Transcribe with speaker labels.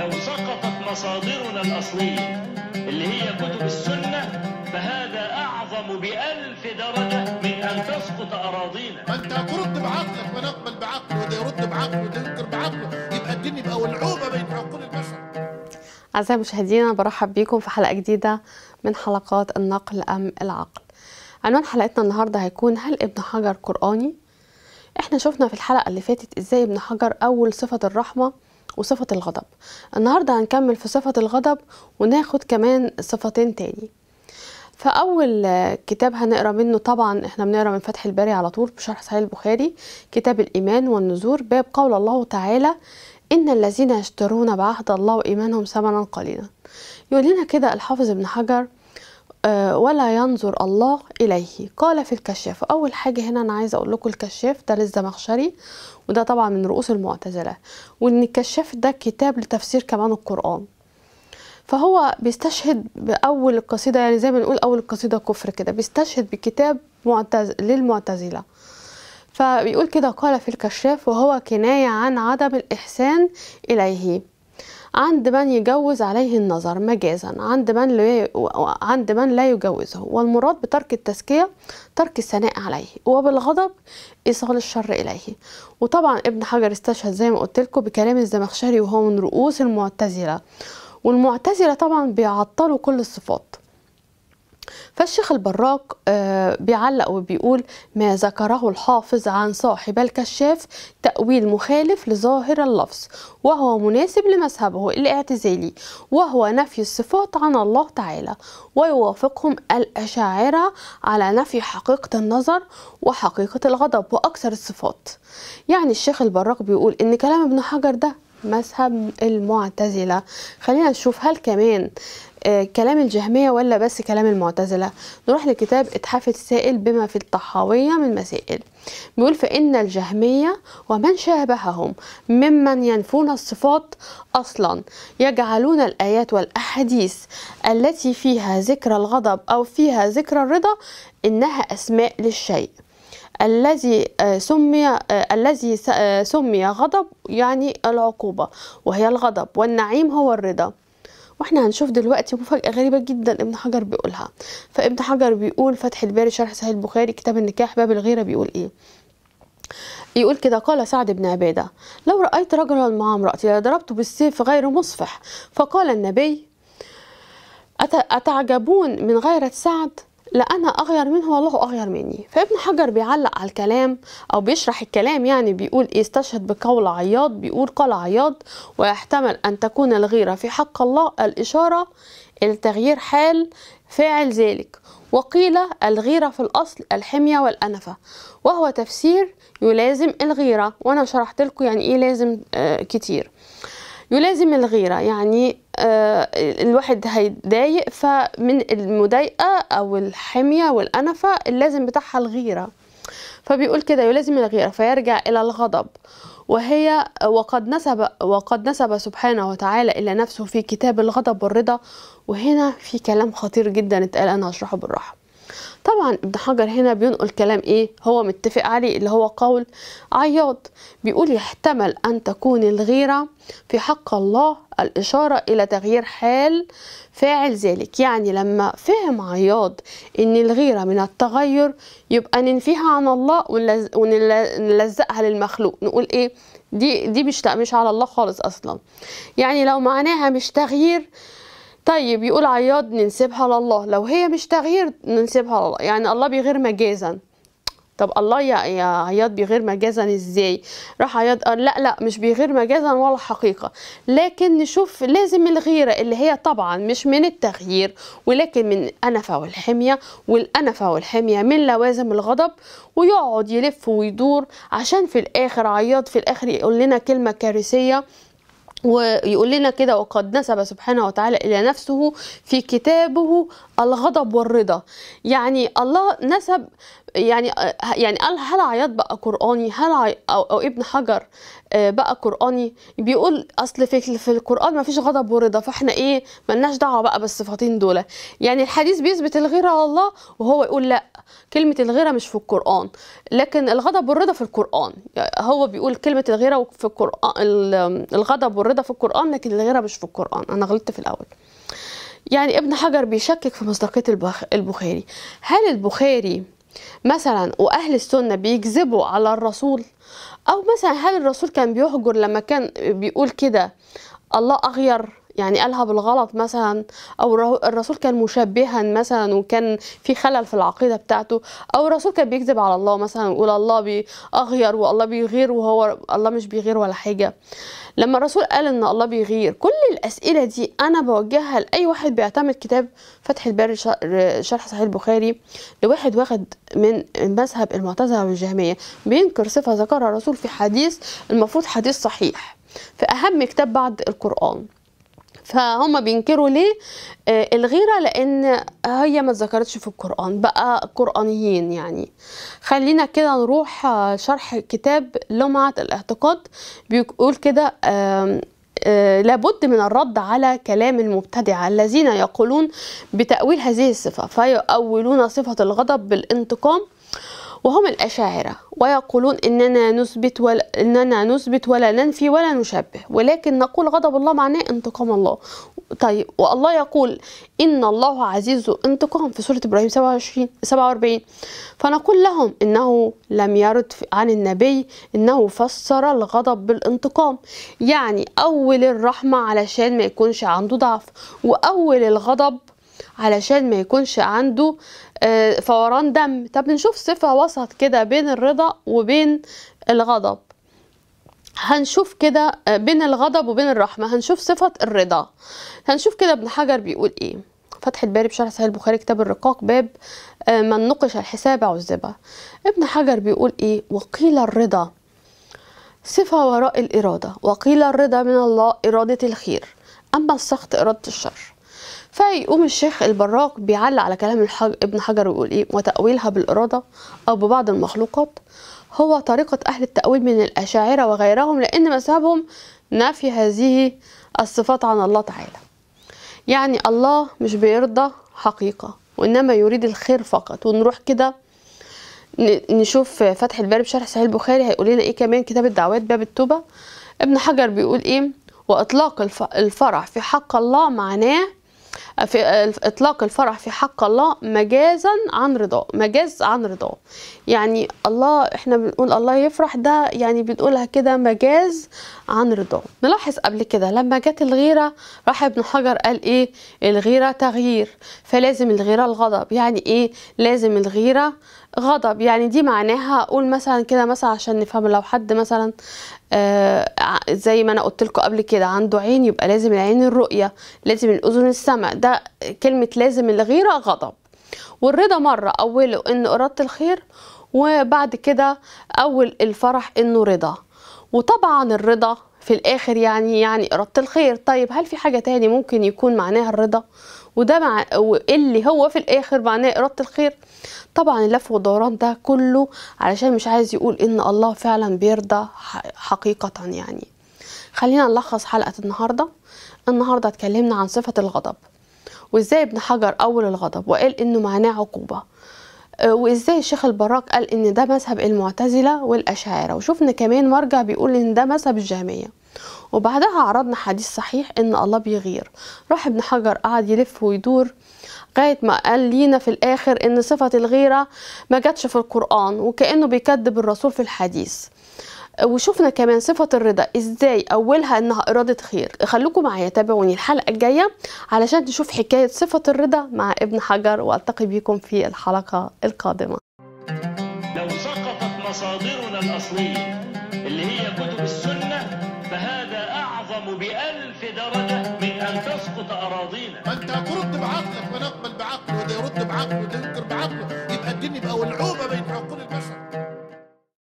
Speaker 1: لو سقطت مصادرنا الأصلية اللي هي كتب السنة فهذا أعظم بألف درجة من أن تسقط أراضينا أنت هترد بعقلك ونقبل بعقله وده يرد بعقله وده ينكر بعقله يبقى الدين يبقى ولعوبة بين عقول البشر أعزائي المشاهدين برحب بكم في حلقة جديدة من حلقات النقل أم العقل عنوان حلقتنا النهاردة هيكون هل ابن حجر قرآني؟ احنا شفنا في الحلقة اللي فاتت ازاي ابن حجر أول صفة الرحمة وصفة الغضب النهاردة هنكمل في صفة الغضب وناخد كمان صفتين تاني فأول كتاب هنقرا منه طبعا احنا بنقرا من فتح الباري على طول بشرح صحيح البخاري كتاب الإيمان والنذور باب قول الله تعالى إن الذين يشترون بعهد الله وإيمانهم ثمنا قليلا يقول لنا كده الحافظ ابن حجر آه، ولا ينظر الله إليه قال في الكشاف أول حاجة هنا أنا عايزة أقول لكم الكشاف ده للزمخشري وده طبعا من رؤوس المعتزلة وإن الكشاف ده كتاب لتفسير كمان القرآن فهو بيستشهد بأول القصيدة يعني زي ما نقول أول القصيدة كفر كده بيستشهد بكتاب معتز للمعتزلة فبيقول كده قال في الكشاف وهو كناية عن عدم الإحسان إليه عند من يجوز عليه النظر مجازا عند من لا عند من لا يجوزه والمراد بترك التزكية ترك الثناء عليه وبالغضب إيصال الشر إليه وطبعا ابن حجر استشهد زي ما قلت لكم بكلام الزمخشري وهو من رؤوس المعتزلة والمعتزلة طبعا بيعطلوا كل الصفات فالشيخ البراق آه، بيعلق وبيقول ما ذكره الحافظ عن صاحب الكشاف تأويل مخالف لظاهر اللفظ وهو مناسب لمذهبه الاعتزالي وهو نفي الصفات عن الله تعالى ويوافقهم الأشاعرة على نفي حقيقة النظر وحقيقة الغضب وأكثر الصفات يعني الشيخ البراق بيقول إن كلام ابن حجر ده مذهب المعتزلة خلينا نشوف هل كمان آه، كلام الجهمية ولا بس كلام المعتزلة نروح لكتاب اتحاف السائل بما في الطحاوية من مسائل بيقول فإن الجهمية ومن شابههم ممن ينفون الصفات أصلا يجعلون الآيات والأحاديث التي فيها ذكر الغضب أو فيها ذكر الرضا إنها أسماء للشيء الذي آه، سمي آه، الذي سمي غضب يعني العقوبة وهي الغضب والنعيم هو الرضا واحنا هنشوف دلوقتي مفاجأة غريبة جدا ابن حجر بيقولها فابن حجر بيقول فتح الباري شرح صحيح البخاري كتاب النكاح باب الغيرة بيقول ايه يقول كده قال سعد بن عبادة لو رأيت رجلا مع امرأتي لضربته بالسيف غير مصفح فقال النبي أتعجبون من غيرة سعد لا انا اغير منه والله اغير مني فابن حجر بيعلق على الكلام او بيشرح الكلام يعني بيقول استشهد بقول عياض بيقول قال عياض ويحتمل ان تكون الغيره في حق الله الاشاره الى تغيير حال فاعل ذلك وقيل الغيرة في الأصل الحمية والأنفة وهو تفسير يلازم الغيرة وأنا شرحت لكم يعني إيه لازم آه كتير يلازم الغيرة يعني آه، الواحد هيتضايق فمن المضايقة أو الحمية والأنفة اللازم بتاعها الغيرة فبيقول كده يلازم الغيرة فيرجع إلى الغضب وهي وقد نسب وقد نسب سبحانه وتعالى إلى نفسه في كتاب الغضب والرضا وهنا في كلام خطير جدا اتقال أنا هشرحه بالراحة طبعا ابن حجر هنا بينقل كلام ايه هو متفق عليه اللي هو قول عياض بيقول يحتمل ان تكون الغيره في حق الله الاشاره الى تغيير حال فاعل ذلك يعني لما فهم عياض ان الغيره من التغير يبقى ننفيها عن الله ونلزقها للمخلوق نقول ايه دي دي مش مش على الله خالص اصلا يعني لو معناها مش تغيير طيب يقول عياض ننسبها لله لو هي مش تغيير ننسبها لله يعني الله بيغير مجازا طب الله يا يا عياض بيغير مجازا ازاي راح عياض قال لا لا مش بيغير مجازا ولا حقيقه لكن نشوف لازم الغيره اللي هي طبعا مش من التغيير ولكن من انفه والحميه والانفه والحميه من لوازم الغضب ويقعد يلف ويدور عشان في الاخر عياض في الاخر يقول لنا كلمه كارثيه ويقول لنا كده وقد نسب سبحانه وتعالى إلى نفسه في كتابه الغضب والرضا يعني الله نسب يعني يعني قال هل عياط بقى قراني هل عي... أو, او ابن حجر آه، بقى قراني بيقول اصل في في القران ما فيش غضب ورضا فاحنا ايه ملناش دعوه بقى بالصفاتين دول يعني الحديث بيثبت الغيره على الله وهو يقول لا كلمه الغيره مش في القران لكن الغضب والرضا في القران هو بيقول كلمه الغيره في القران الغضب والرضا في القران لكن الغيره مش في القران انا غلطت في الاول يعني ابن حجر بيشكك في مصداقية البخاري هل البخاري مثلا واهل السنه بيكذبوا على الرسول او مثلا هل الرسول كان بيهجر لما كان بيقول كده الله اغير يعني قالها بالغلط مثلا او الرسول كان مشبها مثلا وكان في خلل في العقيده بتاعته او الرسول كان بيكذب على الله مثلا ويقول الله بيغير والله بيغير وهو الله مش بيغير ولا حاجه لما الرسول قال ان الله بيغير كل الاسئله دي انا بوجهها لاي واحد بيعتمد كتاب فتح الباري شرح صحيح البخاري لواحد واخد من مذهب المعتزله والجهميه بينكر صفه ذكرها الرسول في حديث المفروض حديث صحيح في اهم كتاب بعد القران فهم بينكروا ليه آه، الغيره لان هي ما اتذكرتش في القران بقى قرانيين يعني خلينا كده نروح آه، شرح كتاب لمعه الاعتقاد بيقول كده آه، لابد من الرد على كلام المبتدعة الذين يقولون بتأويل هذه الصفة فيؤولون صفة الغضب بالانتقام وهم الأشاعرة ويقولون إننا نثبت ولا إننا نثبت ولا ننفي ولا نشبه ولكن نقول غضب الله معناه انتقام الله طيب والله يقول إن الله عزيز انتقام في سورة إبراهيم 27 47 فنقول لهم إنه لم يرد عن النبي إنه فسر الغضب بالانتقام يعني أول الرحمة علشان ما يكونش عنده ضعف وأول الغضب علشان ما يكونش عنده آه، فوران دم طب نشوف صفة وسط كده بين الرضا وبين الغضب هنشوف كده آه، بين الغضب وبين الرحمة هنشوف صفة الرضا هنشوف كده ابن حجر بيقول ايه فتحة باري بشرح سهل البخاري كتاب الرقاق باب آه، من نقش الحساب عزبة ابن حجر بيقول ايه وقيل الرضا صفة وراء الإرادة وقيل الرضا من الله إرادة الخير أما السخط إرادة الشر فيقوم الشيخ البراق بيعلق على كلام الحج... ابن حجر ويقول ايه وتأويلها بالإرادة أو ببعض المخلوقات هو طريقة أهل التأويل من الأشاعرة وغيرهم لأن مذهبهم نفي هذه الصفات عن الله تعالى يعني الله مش بيرضى حقيقة وإنما يريد الخير فقط ونروح كده نشوف فتح الباب شرح صحيح البخاري هيقول لنا ايه كمان كتاب الدعوات باب التوبه ابن حجر بيقول ايه واطلاق الفرع في حق الله معناه في اطلاق الفرح في حق الله مجازا عن رضاه مجاز عن رضاه يعني الله احنا بنقول الله يفرح ده يعني بنقولها كده مجاز عن رضاه نلاحظ قبل كده لما جت الغيره راح ابن حجر قال ايه الغيره تغيير فلازم الغيره الغضب يعني ايه لازم الغيره غضب يعني دي معناها اقول مثلا كده مثلا عشان نفهم لو حد مثلا آه زي ما انا قلت لكم قبل كده عنده عين يبقى لازم العين الرؤيه لازم الاذن السمع ده كلمه لازم الغيره غضب والرضا مره اوله ان اراده الخير وبعد كده اول الفرح انه رضا وطبعا الرضا في الاخر يعني يعني اراده الخير طيب هل في حاجه تاني ممكن يكون معناها الرضا وده مع اللي هو في الاخر معناه اراده الخير طبعا اللف والدوران ده كله علشان مش عايز يقول ان الله فعلا بيرضى حقيقه يعني خلينا نلخص حلقه النهارده النهارده اتكلمنا عن صفه الغضب وازاي ابن حجر اول الغضب وقال انه معناه عقوبه آه، وازاي الشيخ البراك قال ان ده مذهب المعتزله والاشاعره وشفنا كمان مرجع بيقول ان ده مذهب الجهميه وبعدها عرضنا حديث صحيح ان الله بيغير راح ابن حجر قعد يلف ويدور لغايه ما قال لينا في الاخر ان صفه الغيره ما جاتش في القران وكانه بيكذب الرسول في الحديث وشفنا كمان صفة الرضا ازاي اولها انها ارادة خير خلوكم معايا تابعوني الحلقة الجاية علشان نشوف حكاية صفة الرضا مع ابن حجر والتقي بيكم في الحلقة القادمة لو سقطت مصادرنا الأصلية اللي هي كتب السنة فهذا أعظم بألف درجة من أن تسقط أراضينا ما أنت هترد بعقلك ونقبل بعقله وده يرد بعقله وده ينكر بعقله يبقى الدين يبقى ولعوبة بين عقول البشر